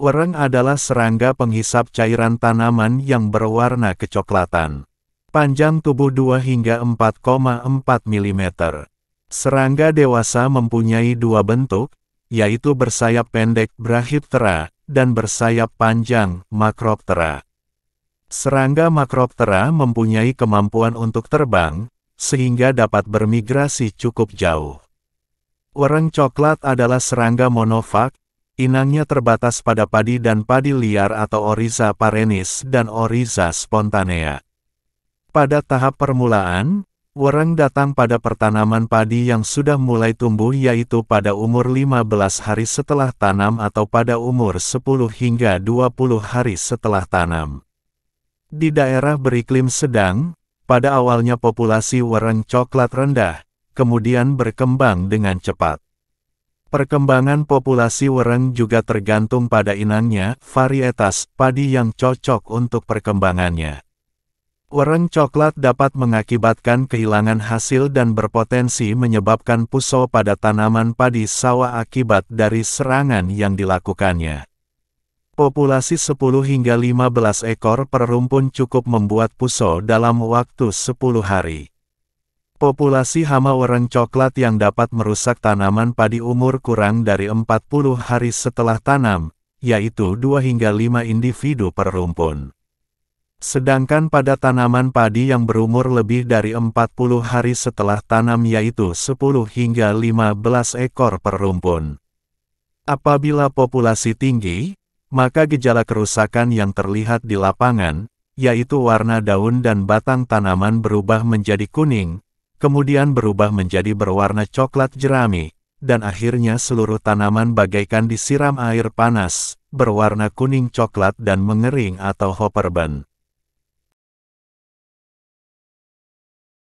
Wereng adalah serangga penghisap cairan tanaman yang berwarna kecoklatan. Panjang tubuh 2 hingga 4,4 mm. Serangga dewasa mempunyai dua bentuk, yaitu bersayap pendek brachyptera dan bersayap panjang Macroptera. Serangga Macroptera mempunyai kemampuan untuk terbang, sehingga dapat bermigrasi cukup jauh. Wereng coklat adalah serangga monofag Inangnya terbatas pada padi dan padi liar atau oriza parenis dan oriza spontanea. Pada tahap permulaan, wereng datang pada pertanaman padi yang sudah mulai tumbuh yaitu pada umur 15 hari setelah tanam atau pada umur 10 hingga 20 hari setelah tanam. Di daerah beriklim sedang, pada awalnya populasi wereng coklat rendah, kemudian berkembang dengan cepat. Perkembangan populasi wereng juga tergantung pada inannya, varietas padi yang cocok untuk perkembangannya. Wereng coklat dapat mengakibatkan kehilangan hasil dan berpotensi menyebabkan puso pada tanaman padi sawah akibat dari serangan yang dilakukannya. Populasi 10 hingga 15 ekor per rumpun cukup membuat puso dalam waktu 10 hari. Populasi hama orang coklat yang dapat merusak tanaman padi umur kurang dari 40 hari setelah tanam, yaitu 2 hingga 5 individu per rumpun. Sedangkan pada tanaman padi yang berumur lebih dari 40 hari setelah tanam yaitu 10 hingga 15 ekor per rumpun. Apabila populasi tinggi, maka gejala kerusakan yang terlihat di lapangan, yaitu warna daun dan batang tanaman berubah menjadi kuning, kemudian berubah menjadi berwarna coklat jerami, dan akhirnya seluruh tanaman bagaikan disiram air panas, berwarna kuning coklat dan mengering atau hopperban.